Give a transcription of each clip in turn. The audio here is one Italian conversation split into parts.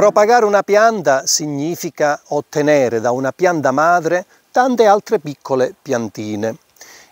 Propagare una pianta significa ottenere da una pianta madre tante altre piccole piantine.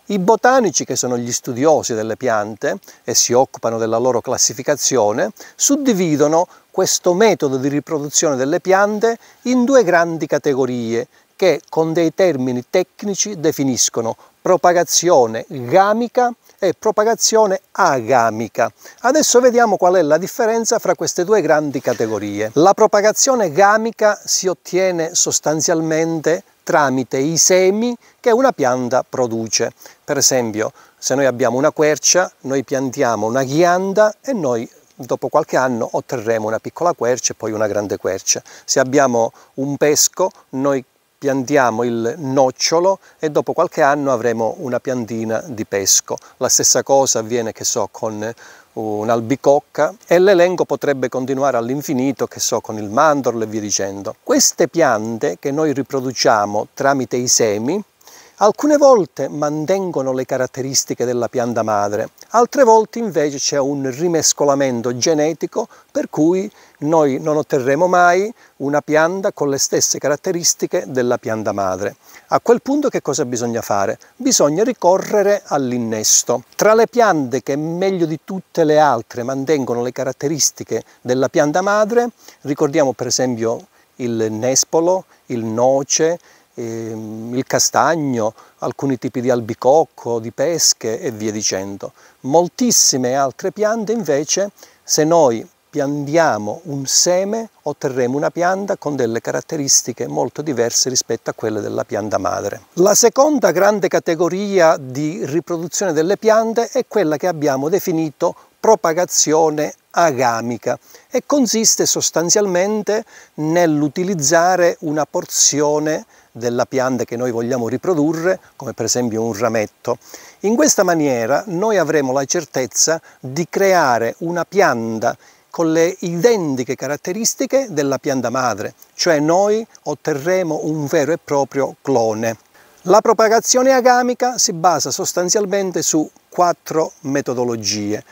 I botanici, che sono gli studiosi delle piante e si occupano della loro classificazione, suddividono questo metodo di riproduzione delle piante in due grandi categorie che con dei termini tecnici definiscono propagazione gamica e propagazione agamica. Adesso vediamo qual è la differenza fra queste due grandi categorie. La propagazione gamica si ottiene sostanzialmente tramite i semi che una pianta produce. Per esempio, se noi abbiamo una quercia, noi piantiamo una ghianda e noi dopo qualche anno otterremo una piccola quercia e poi una grande quercia. Se abbiamo un pesco, noi piantiamo il nocciolo e dopo qualche anno avremo una piantina di pesco. La stessa cosa avviene, che so, con un'albicocca e l'elenco potrebbe continuare all'infinito, che so, con il mandorlo e via dicendo. Queste piante che noi riproduciamo tramite i semi, Alcune volte mantengono le caratteristiche della pianta madre, altre volte invece c'è un rimescolamento genetico per cui noi non otterremo mai una pianta con le stesse caratteristiche della pianta madre. A quel punto che cosa bisogna fare? Bisogna ricorrere all'innesto. Tra le piante che meglio di tutte le altre mantengono le caratteristiche della pianta madre, ricordiamo per esempio il nespolo, il noce, ehm, il castagno, alcuni tipi di albicocco, di pesche e via dicendo. Moltissime altre piante invece, se noi piandiamo un seme otterremo una pianta con delle caratteristiche molto diverse rispetto a quelle della pianta madre. La seconda grande categoria di riproduzione delle piante è quella che abbiamo definito propagazione agamica e consiste sostanzialmente nell'utilizzare una porzione della pianta che noi vogliamo riprodurre, come per esempio un rametto. In questa maniera noi avremo la certezza di creare una pianta con le identiche caratteristiche della pianta madre, cioè noi otterremo un vero e proprio clone. La propagazione agamica si basa sostanzialmente su quattro metodologie,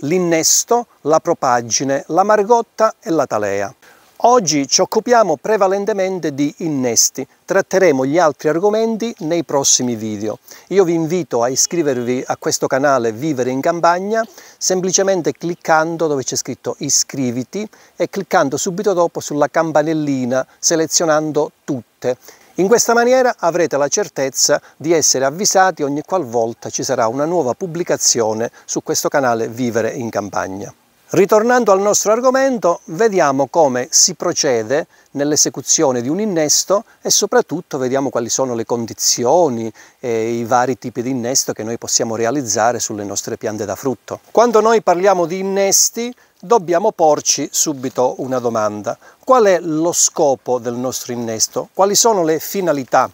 l'innesto, la propaggine, la margotta e la talea. Oggi ci occupiamo prevalentemente di innesti, tratteremo gli altri argomenti nei prossimi video. Io vi invito a iscrivervi a questo canale Vivere in Campagna semplicemente cliccando dove c'è scritto iscriviti e cliccando subito dopo sulla campanellina selezionando tutte. In questa maniera avrete la certezza di essere avvisati ogni qualvolta ci sarà una nuova pubblicazione su questo canale Vivere in Campagna. Ritornando al nostro argomento, vediamo come si procede nell'esecuzione di un innesto e soprattutto vediamo quali sono le condizioni e i vari tipi di innesto che noi possiamo realizzare sulle nostre piante da frutto. Quando noi parliamo di innesti dobbiamo porci subito una domanda. Qual è lo scopo del nostro innesto? Quali sono le finalità?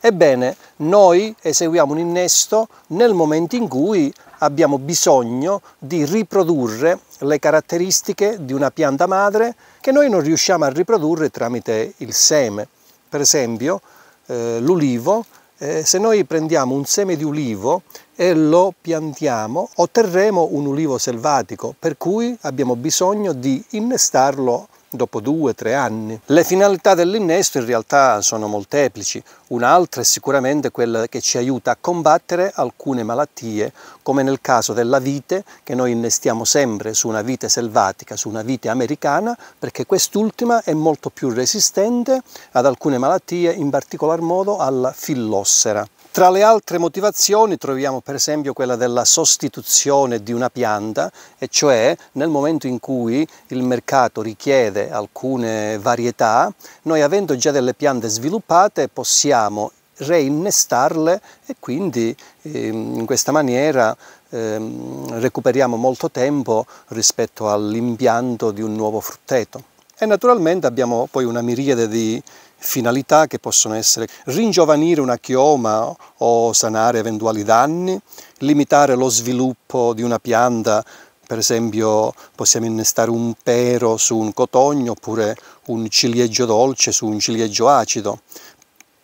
Ebbene, noi eseguiamo un innesto nel momento in cui abbiamo bisogno di riprodurre le caratteristiche di una pianta madre che noi non riusciamo a riprodurre tramite il seme. Per esempio eh, l'ulivo, eh, se noi prendiamo un seme di ulivo e lo piantiamo otterremo un ulivo selvatico per cui abbiamo bisogno di innestarlo dopo due o tre anni. Le finalità dell'innesto in realtà sono molteplici, un'altra è sicuramente quella che ci aiuta a combattere alcune malattie, come nel caso della vite, che noi innestiamo sempre su una vite selvatica, su una vite americana, perché quest'ultima è molto più resistente ad alcune malattie, in particolar modo alla fillossera. Tra le altre motivazioni troviamo per esempio quella della sostituzione di una pianta, e cioè nel momento in cui il mercato richiede alcune varietà, noi avendo già delle piante sviluppate possiamo reinnestarle e quindi ehm, in questa maniera ehm, recuperiamo molto tempo rispetto all'impianto di un nuovo frutteto. E naturalmente abbiamo poi una miriade di finalità che possono essere ringiovanire una chioma o sanare eventuali danni, limitare lo sviluppo di una pianta, per esempio possiamo innestare un pero su un cotogno oppure un ciliegio dolce su un ciliegio acido.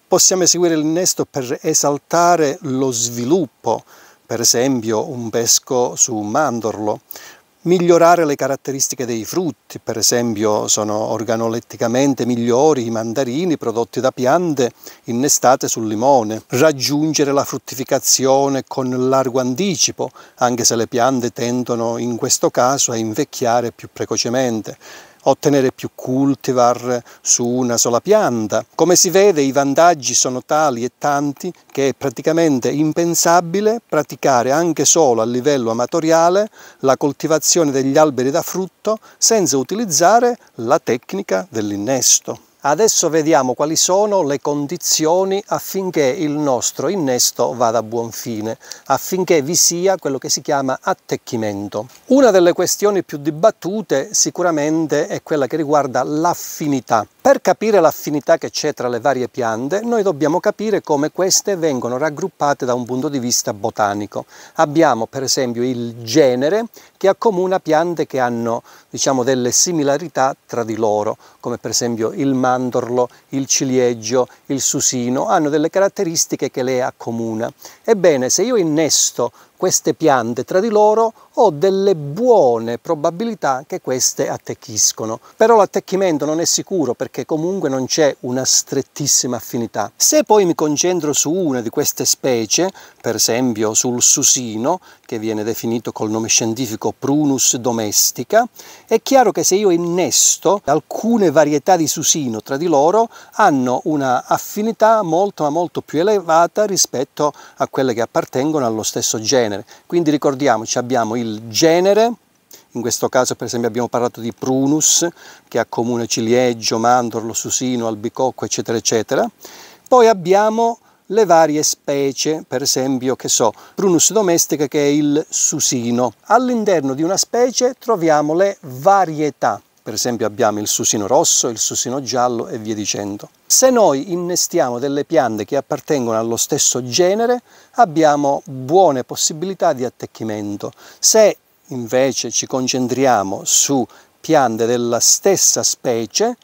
Possiamo eseguire l'innesto per esaltare lo sviluppo, per esempio un pesco su un mandorlo migliorare le caratteristiche dei frutti, per esempio sono organoletticamente migliori i mandarini prodotti da piante innestate sul limone, raggiungere la fruttificazione con largo anticipo, anche se le piante tendono in questo caso a invecchiare più precocemente ottenere più cultivar su una sola pianta. Come si vede i vantaggi sono tali e tanti che è praticamente impensabile praticare anche solo a livello amatoriale la coltivazione degli alberi da frutto senza utilizzare la tecnica dell'innesto. Adesso vediamo quali sono le condizioni affinché il nostro innesto vada a buon fine, affinché vi sia quello che si chiama attecchimento. Una delle questioni più dibattute sicuramente è quella che riguarda l'affinità. Per capire l'affinità che c'è tra le varie piante, noi dobbiamo capire come queste vengono raggruppate da un punto di vista botanico. Abbiamo per esempio il genere che accomuna piante che hanno diciamo, delle similarità tra di loro, come per esempio il mandorlo, il ciliegio, il susino, hanno delle caratteristiche che le accomuna. Ebbene, se io innesto queste piante tra di loro ho delle buone probabilità che queste attecchiscono. Però l'attecchimento non è sicuro perché comunque non c'è una strettissima affinità. Se poi mi concentro su una di queste specie, per esempio sul susino, che viene definito col nome scientifico Prunus domestica, è chiaro che se io innesto alcune varietà di susino tra di loro hanno una affinità molto ma molto più elevata rispetto a quelle che appartengono allo stesso genere genere. Quindi ricordiamoci, abbiamo il genere, in questo caso per esempio abbiamo parlato di prunus, che ha comune ciliegio, mandorlo, susino, albicocco, eccetera, eccetera. Poi abbiamo le varie specie, per esempio, che so, prunus domestica che è il susino. All'interno di una specie troviamo le varietà. Per esempio abbiamo il susino rosso, il susino giallo e via dicendo. Se noi innestiamo delle piante che appartengono allo stesso genere, abbiamo buone possibilità di attecchimento. Se invece ci concentriamo su piante della stessa specie,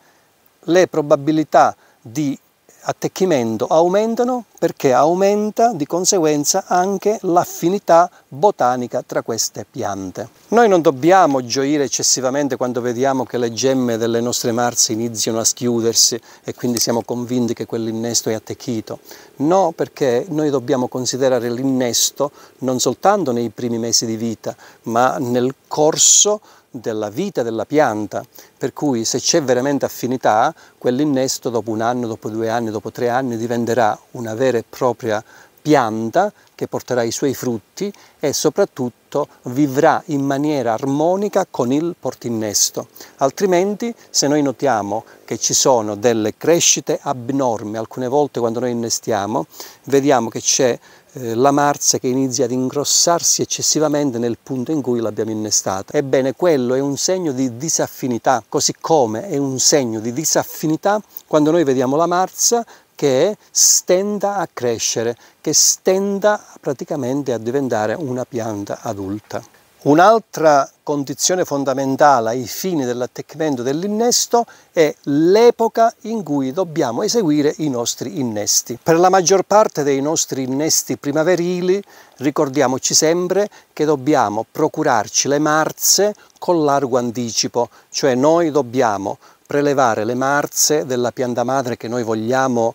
le probabilità di attecchimento aumentano perché aumenta di conseguenza anche l'affinità botanica tra queste piante. Noi non dobbiamo gioire eccessivamente quando vediamo che le gemme delle nostre marze iniziano a schiudersi e quindi siamo convinti che quell'innesto è attecchito. No, perché noi dobbiamo considerare l'innesto non soltanto nei primi mesi di vita, ma nel corso della vita della pianta, per cui se c'è veramente affinità, quell'innesto dopo un anno, dopo due anni, dopo tre anni diventerà una vera e propria pianta che porterà i suoi frutti e soprattutto vivrà in maniera armonica con il portinnesto. Altrimenti se noi notiamo che ci sono delle crescite abnormi, alcune volte quando noi innestiamo, vediamo che c'è eh, la marza che inizia ad ingrossarsi eccessivamente nel punto in cui l'abbiamo innestata. Ebbene, quello è un segno di disaffinità, così come è un segno di disaffinità quando noi vediamo la marza che stenda a crescere, che stenda praticamente a diventare una pianta adulta. Un'altra condizione fondamentale ai fini dell'attecchimento dell'innesto è l'epoca in cui dobbiamo eseguire i nostri innesti. Per la maggior parte dei nostri innesti primaverili ricordiamoci sempre che dobbiamo procurarci le marze con largo anticipo, cioè noi dobbiamo prelevare le marze della pianta madre che noi vogliamo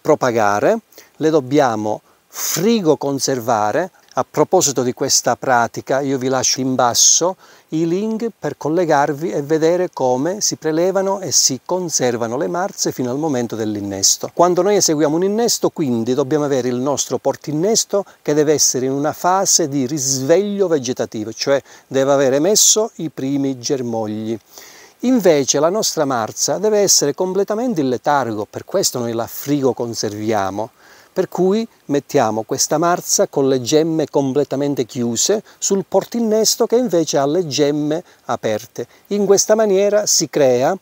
propagare, le dobbiamo frigo conservare a proposito di questa pratica io vi lascio in basso i link per collegarvi e vedere come si prelevano e si conservano le marze fino al momento dell'innesto. Quando noi eseguiamo un innesto quindi dobbiamo avere il nostro portinnesto che deve essere in una fase di risveglio vegetativo, cioè deve aver emesso i primi germogli. Invece la nostra marza deve essere completamente in letargo, per questo noi la frigo conserviamo. Per cui mettiamo questa marza con le gemme completamente chiuse sul portinnesto che invece ha le gemme aperte. In questa maniera si crea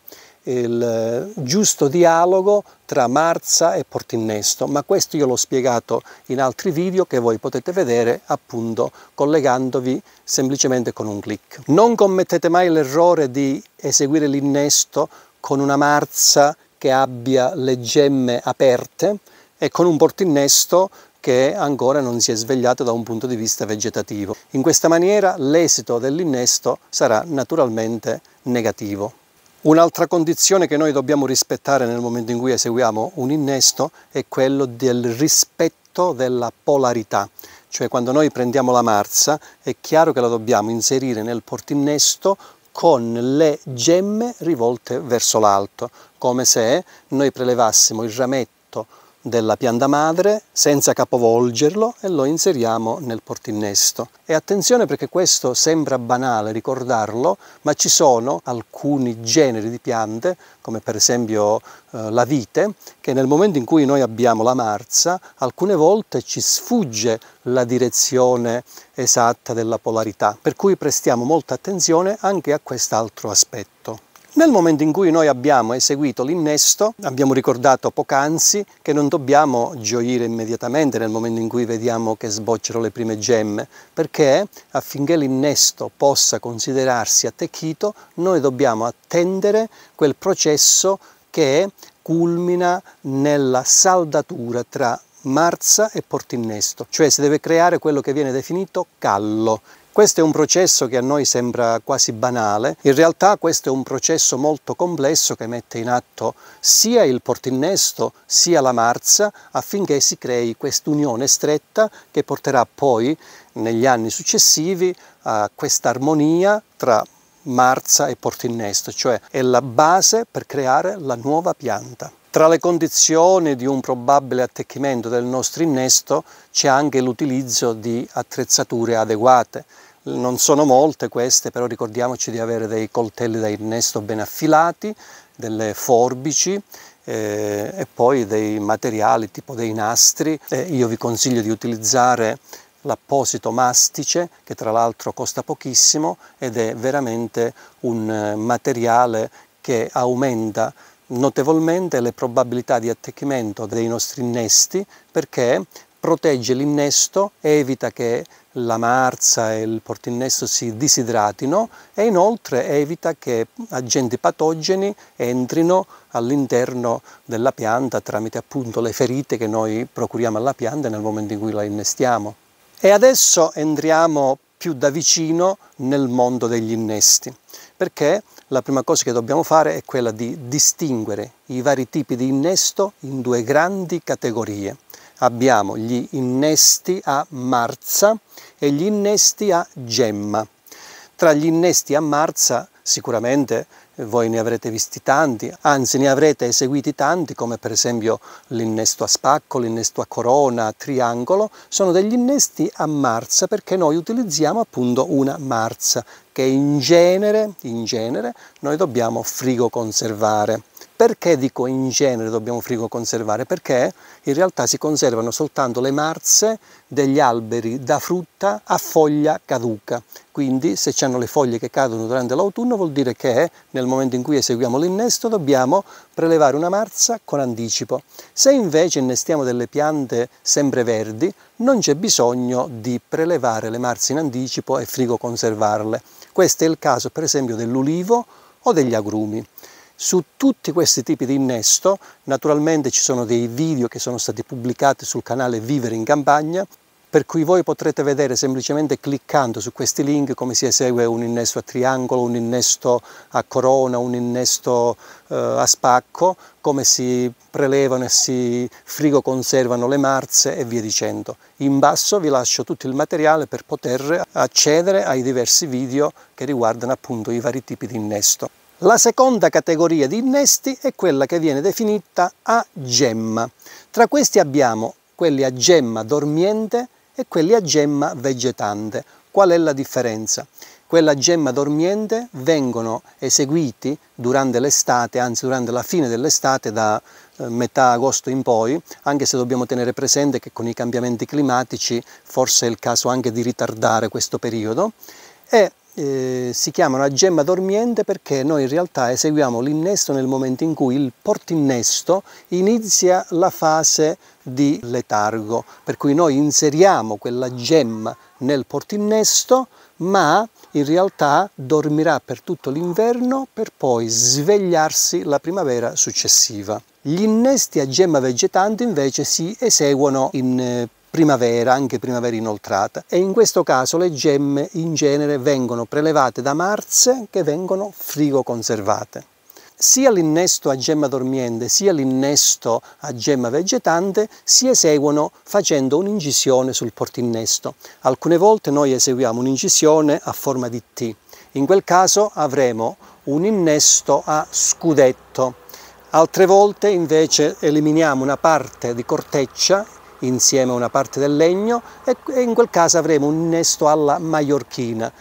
il eh, giusto dialogo tra marza e portinnesto, ma questo io l'ho spiegato in altri video che voi potete vedere appunto collegandovi semplicemente con un clic. Non commettete mai l'errore di eseguire l'innesto con una marza che abbia le gemme aperte, e con un portinnesto che ancora non si è svegliato da un punto di vista vegetativo. In questa maniera l'esito dell'innesto sarà naturalmente negativo. Un'altra condizione che noi dobbiamo rispettare nel momento in cui eseguiamo un innesto è quello del rispetto della polarità, cioè quando noi prendiamo la marza è chiaro che la dobbiamo inserire nel portinnesto con le gemme rivolte verso l'alto, come se noi prelevassimo il rametto della pianta madre senza capovolgerlo e lo inseriamo nel portinnesto. E attenzione perché questo sembra banale ricordarlo, ma ci sono alcuni generi di piante, come per esempio eh, la vite, che nel momento in cui noi abbiamo la marza, alcune volte ci sfugge la direzione esatta della polarità, per cui prestiamo molta attenzione anche a quest'altro aspetto. Nel momento in cui noi abbiamo eseguito l'innesto, abbiamo ricordato poc'anzi che non dobbiamo gioire immediatamente nel momento in cui vediamo che sbocciano le prime gemme, perché affinché l'innesto possa considerarsi attecchito, noi dobbiamo attendere quel processo che culmina nella saldatura tra marza e portinnesto, cioè si deve creare quello che viene definito callo, questo è un processo che a noi sembra quasi banale, in realtà questo è un processo molto complesso che mette in atto sia il portinnesto sia la marza affinché si crei quest'unione stretta che porterà poi negli anni successivi a questa armonia tra marza e portinnesto, cioè è la base per creare la nuova pianta. Tra le condizioni di un probabile attecchimento del nostro innesto c'è anche l'utilizzo di attrezzature adeguate non sono molte queste, però ricordiamoci di avere dei coltelli da innesto ben affilati, delle forbici eh, e poi dei materiali tipo dei nastri. Eh, io vi consiglio di utilizzare l'apposito mastice che tra l'altro costa pochissimo ed è veramente un eh, materiale che aumenta notevolmente le probabilità di attecchimento dei nostri innesti perché protegge l'innesto, evita che la marza e il portinnesto si disidratino e inoltre evita che agenti patogeni entrino all'interno della pianta tramite appunto le ferite che noi procuriamo alla pianta nel momento in cui la innestiamo. E adesso entriamo più da vicino nel mondo degli innesti, perché la prima cosa che dobbiamo fare è quella di distinguere i vari tipi di innesto in due grandi categorie abbiamo gli innesti a Marza e gli innesti a Gemma. Tra gli innesti a Marza sicuramente eh, voi ne avrete visti tanti, anzi ne avrete eseguiti tanti come per esempio l'innesto a spacco, l'innesto a corona, a triangolo, sono degli innesti a marza perché noi utilizziamo appunto una marza che in genere, in genere noi dobbiamo frigo conservare. Perché dico in genere dobbiamo frigo conservare? Perché in realtà si conservano soltanto le marze degli alberi da frutta a foglia caduca. Quindi se hanno le foglie che cadono durante l'autunno vuol dire che nel momento in cui eseguiamo l'innesto dobbiamo prelevare una marza con anticipo. Se invece innestiamo delle piante sempre verdi non c'è bisogno di prelevare le marze in anticipo e frigo conservarle. Questo è il caso per esempio dell'ulivo o degli agrumi. Su tutti questi tipi di innesto, naturalmente ci sono dei video che sono stati pubblicati sul canale Vivere in Campagna, per cui voi potrete vedere semplicemente cliccando su questi link come si esegue un innesto a triangolo, un innesto a corona, un innesto eh, a spacco, come si prelevano e si frigo conservano le marze e via dicendo. In basso vi lascio tutto il materiale per poter accedere ai diversi video che riguardano appunto i vari tipi di innesto. La seconda categoria di innesti è quella che viene definita a gemma. Tra questi abbiamo quelli a gemma dormiente e quelli a gemma vegetante. Qual è la differenza? Quella gemma dormiente vengono eseguiti durante l'estate, anzi durante la fine dell'estate da eh, metà agosto in poi, anche se dobbiamo tenere presente che con i cambiamenti climatici forse è il caso anche di ritardare questo periodo e eh, si chiamano a gemma dormiente perché noi in realtà eseguiamo l'innesto nel momento in cui il portinnesto inizia la fase di letargo, per cui noi inseriamo quella gemma nel portinnesto ma in realtà dormirà per tutto l'inverno per poi svegliarsi la primavera successiva. Gli innesti a gemma vegetante invece si eseguono in eh, primavera, anche primavera inoltrata e in questo caso le gemme in genere vengono prelevate da marze che vengono frigo conservate. Sia l'innesto a gemma dormiente sia l'innesto a gemma vegetante si eseguono facendo un'incisione sul portinnesto. Alcune volte noi eseguiamo un'incisione a forma di T. In quel caso avremo un innesto a scudetto. Altre volte invece eliminiamo una parte di corteccia insieme a una parte del legno e, in quel caso avremo un innesto alla maiorchina.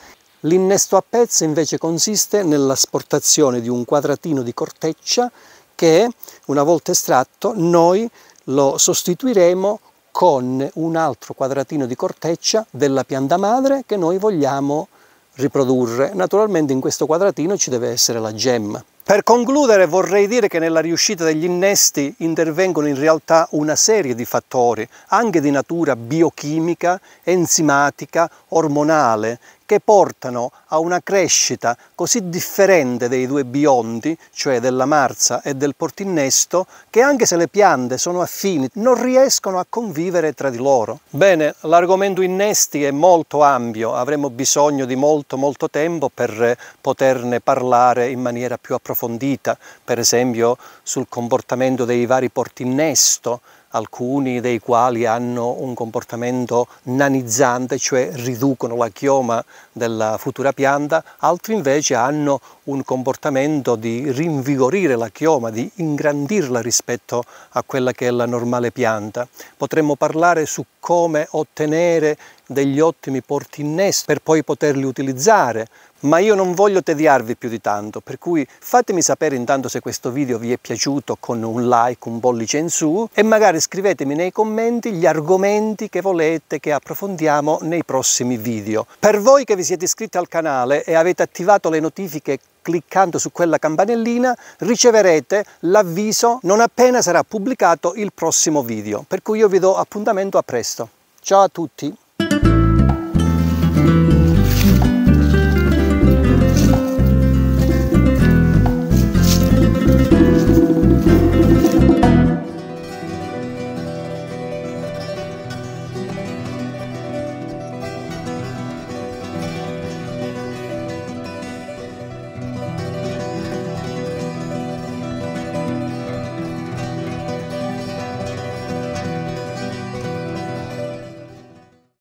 L'innesto a pezzi invece consiste nell'asportazione di un quadratino di corteccia che una volta estratto noi lo sostituiremo con un altro quadratino di corteccia della pianta madre che noi vogliamo riprodurre, naturalmente in questo quadratino ci deve essere la gemma. Per concludere vorrei dire che nella riuscita degli innesti intervengono in realtà una serie di fattori, anche di natura biochimica, enzimatica, ormonale, che portano a una crescita così differente dei due biondi, cioè della marza e del portinnesto, che anche se le piante sono affini non riescono a convivere tra di loro. Bene, l'argomento innesti è molto ampio, avremo bisogno di molto molto tempo per poterne parlare in maniera più approfondita, per esempio sul comportamento dei vari portinnesto, alcuni dei quali hanno un comportamento nanizzante, cioè riducono la chioma della futura pianta, altri invece hanno un comportamento di rinvigorire la chioma, di ingrandirla rispetto a quella che è la normale pianta. Potremmo parlare su come ottenere degli ottimi porti innesco per poi poterli utilizzare, ma io non voglio tediarvi più di tanto, per cui fatemi sapere intanto se questo video vi è piaciuto con un like, un pollice in su e magari scrivetemi nei commenti gli argomenti che volete che approfondiamo nei prossimi video. Per voi che vi siete iscritti al canale e avete attivato le notifiche cliccando su quella campanellina riceverete l'avviso non appena sarà pubblicato il prossimo video, per cui io vi do appuntamento a presto. Ciao a tutti!